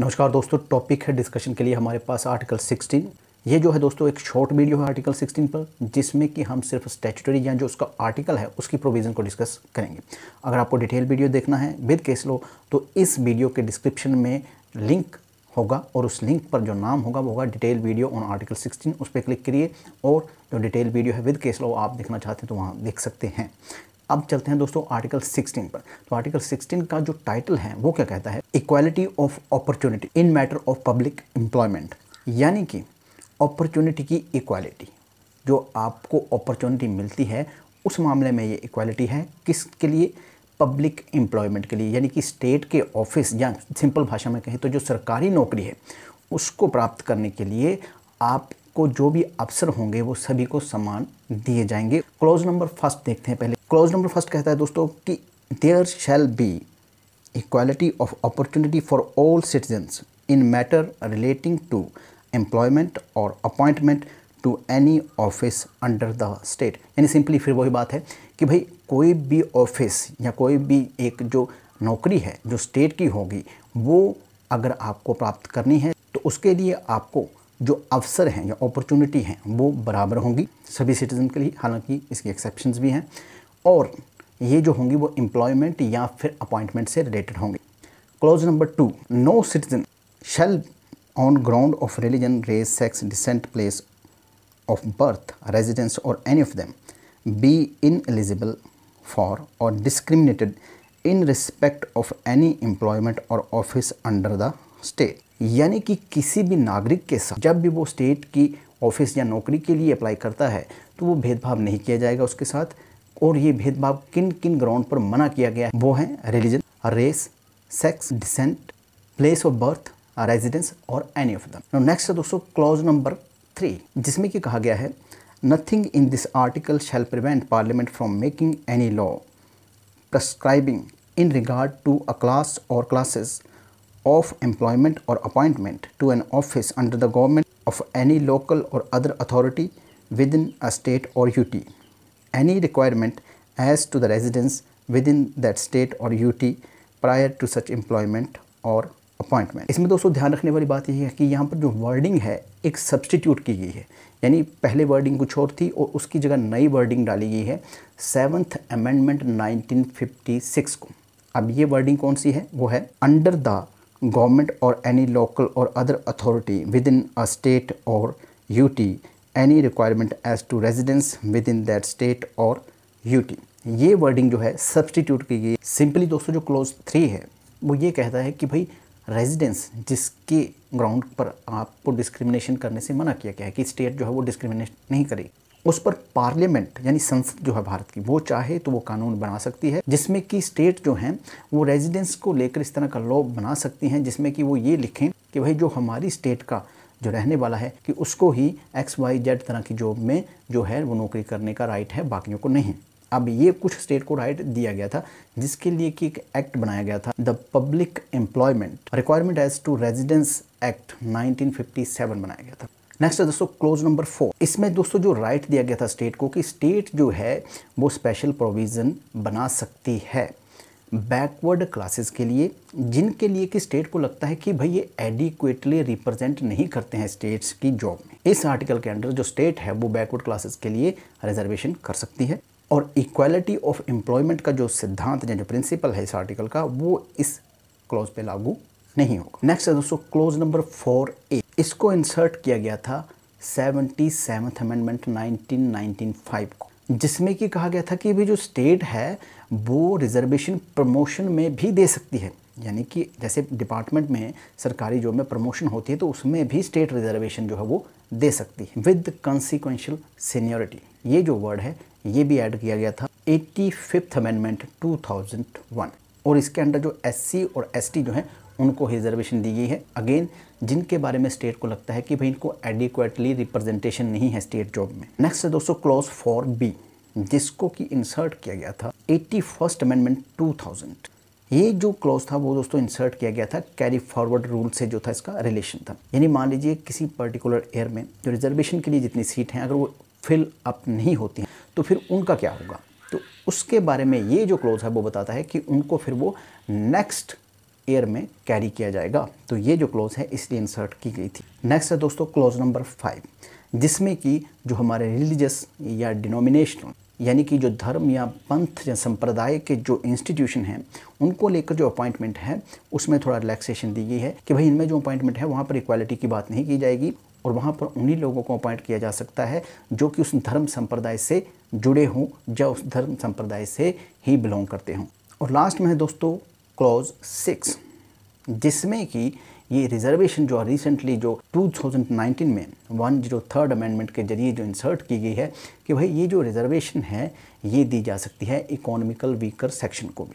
नमस्कार दोस्तों टॉपिक है डिस्कशन के लिए हमारे पास आर्टिकल 16 ये जो है दोस्तों एक शॉर्ट वीडियो है आर्टिकल 16 पर जिसमें कि हम सिर्फ स्टैचुटरी या जो उसका आर्टिकल है उसकी प्रोविज़न को डिस्कस करेंगे अगर आपको डिटेल वीडियो देखना है विद केस लो तो इस वीडियो के डिस्क्रिप्शन में लिंक होगा और उस लिंक पर जो नाम होगा वो होगा डिटेल वीडियो ऑन आर्टिकल 16 उस पर क्लिक करिए और जो डिटेल वीडियो है विद केस लो आप देखना चाहते हैं तो वहाँ देख सकते हैं अब चलते हैं दोस्तों आर्टिकल 16 पर तो आर्टिकल 16 का जो टाइटल है वो क्या कहता है equality of opportunity in matter of public employment यानी कि अपॉर्चुनिटी की इक्वालिटी जो आपको अपॉर्चुनिटी मिलती है उस मामले में ये इक्वालिटी है किसके लिए पब्लिक एम्प्लॉयमेंट के लिए यानी कि स्टेट के ऑफिस या सिंपल भाषा में कहें तो जो सरकारी नौकरी है उसको प्राप्त करने के लिए आप को जो भी अवसर होंगे वो सभी को समान दिए जाएंगे क्लोज नंबर फर्स्ट देखते हैं पहले क्लोज नंबर फर्स्ट कहता है दोस्तों कि there shall be equality of opportunity for all citizens in matter relating to employment और appointment to any office under the state यानी सिंपली फिर वही बात है कि भाई कोई भी ऑफिस या कोई भी एक जो नौकरी है जो स्टेट की होगी वो अगर आपको प्राप्त करनी है तो उसके लिए आपको जो अवसर हैं या अपॉर्चुनिटी हैं वो बराबर होंगी सभी सिटीज़न के लिए हालांकि इसके एक्सेप्शन भी हैं और ये जो होंगी वो एम्प्लॉयमेंट या फिर अपॉइंटमेंट से रिलेटेड होंगी clause number two no citizen shall on ground of religion race sex descent place of birth residence और any of them be ineligible for और discriminated in respect of any employment और office under the state यानी कि किसी भी नागरिक के साथ जब भी वो स्टेट की ऑफिस या नौकरी के लिए अप्लाई करता है तो वो भेदभाव नहीं किया जाएगा उसके साथ और ये भेदभाव किन किन ग्राउंड पर मना किया गया है वो है religion race sex descent place of birth residence और एनी ऑफ दम नेक्स्ट है दोस्तों क्लॉज नंबर थ्री जिसमें कि कहा गया है nothing in this article shall prevent parliament from making any law prescribing in regard to a class और classes of employment or appointment to an office under the government of any local or other authority within a state or UT. Any requirement as to the residence within that state or UT prior to such employment or appointment इसमें दोस्तों ध्यान रखने वाली बात यह है कि यहाँ पर जो वर्डिंग है एक सब्सटीट्यूट की गई है यानी पहले वर्डिंग कुछ और थी और उसकी जगह नई वर्डिंग डाली गई है सेवन्थ अमेंडमेंट 1956 को अब ये वर्डिंग कौन सी है वो है under the government or any local or other authority within a state or UT any requirement as to residence within that state or UT ये वर्डिंग जो है सब्सटीट्यूट की गई सिंपली दोस्तों जो क्लोज थ्री है वो ये कहता है कि भाई रेजिडेंस जिसके ग्राउंड पर आपको डिस्क्रिमिनेशन करने से मना किया गया है कि स्टेट जो है वो डिस्क्रिमिनेट नहीं करेगी उस पर पार्लियामेंट यानी संसद जो है भारत की वो चाहे तो वो कानून बना सकती है जिसमें कि स्टेट जो हैं वो रेजिडेंस को लेकर इस तरह का लॉ बना सकती हैं जिसमें कि वो ये लिखें कि भाई जो हमारी स्टेट का जो रहने वाला है कि उसको ही एक्स वाई जेड तरह की जॉब में जो है वो नौकरी करने का राइट है बाकियों को नहीं अब ये कुछ स्टेट को राइट दिया गया था जिसके लिए कि एक एक्ट बनाया गया था the public employment requirement as to residence act 1957 बनाया गया था नेक्स्ट है दोस्तों क्लोज नंबर फोर इसमें दोस्तों जो राइट दिया गया था स्टेट को कि स्टेट जो है वो स्पेशल प्रोविज़न बना सकती है बैकवर्ड क्लासेस के लिए जिनके लिए कि स्टेट को लगता है कि भाई ये एडिक्वेटली रिप्रेजेंट नहीं करते हैं स्टेट्स की जॉब में इस आर्टिकल के अंडर जो स्टेट है वो बैकवर्ड क्लासेस के लिए रिजर्वेशन कर सकती है और इक्वालिटी ऑफ एम्प्लॉयमेंट का जो सिद्धांत या जो प्रिंसिपल है इस आर्टिकल का वो इस क्लॉज पे लागू नहीं होगा नेक्स्ट है दोस्तों क्लोज नंबर फोर ए इसको इंसर्ट किया गया था seventy seventh amendment nineteen nineteen five को जिसमें कि कहा गया था कि भी जो स्टेट है वो रिजर्वेशन प्रमोशन में भी दे सकती है यानी कि जैसे डिपार्टमेंट में सरकारी जॉब में प्रमोशन होती है तो उसमें भी स्टेट रिजर्वेशन जो है वो दे सकती है विद कॉन्सिक्वेंशियल सीनियरिटी ये जो वर्ड है ये भी ऐड किया गया था eighty fifth amendment two thousand one और इसके अंडर जो एस और एस जो हैं उनको रिजर्वेशन दी गई है अगेन जिनके बारे में स्टेट को लगता है कि भाई इनको एडिक्वेटली रिप्रेजेंटेशन नहीं है स्टेट जॉब में नेक्स्ट है दोस्तों क्लॉज फॉर बी जिसको कि इंसर्ट किया गया था eighty first amendment two thousand ये जो क्लॉज था वो दोस्तों इंसर्ट किया गया था कैरी फॉरवर्ड रूल से जो था इसका रिलेशन था यानी मान लीजिए किसी पर्टिकुलर एयर में जो रिजर्वेशन के लिए जितनी सीट हैं अगर वो फिल अप नहीं होती हैं तो फिर उनका क्या होगा उसके बारे में ये जो क्लोज है वो बताता है कि उनको फिर वो नेक्स्ट ईयर में कैरी किया जाएगा तो ये जो क्लोज है इसलिए इंसर्ट की गई थी नेक्स्ट है दोस्तों क्लोज नंबर फाइव जिसमें कि जो हमारे रिलीजियस या डिनोमिनेशनल यानी कि जो धर्म या पंथ या संप्रदाय के जो इंस्टीट्यूशन हैं उनको लेकर जो अपॉइंटमेंट है उसमें थोड़ा रिलैक्सेशन दी गई है कि भाई इनमें जो अपॉइंटमेंट है वहाँ पर इक्वालिटी की बात नहीं की जाएगी और वहाँ पर उन्हीं लोगों को अपॉइंट किया जा सकता है जो कि उस धर्म संप्रदाय से जुड़े हों या उस धर्म संप्रदाय से ही बिलोंग करते हों और लास्ट में है दोस्तों क्लॉज सिक्स जिसमें कि ये रिजर्वेशन जो रिसेंटली जो 2019 में वन जीरो थर्ड अमेंडमेंट के जरिए जो इंसर्ट की गई है कि भाई ये जो रिजर्वेशन है ये दी जा सकती है इकोनॉमिकल वीकर सेक्शन को भी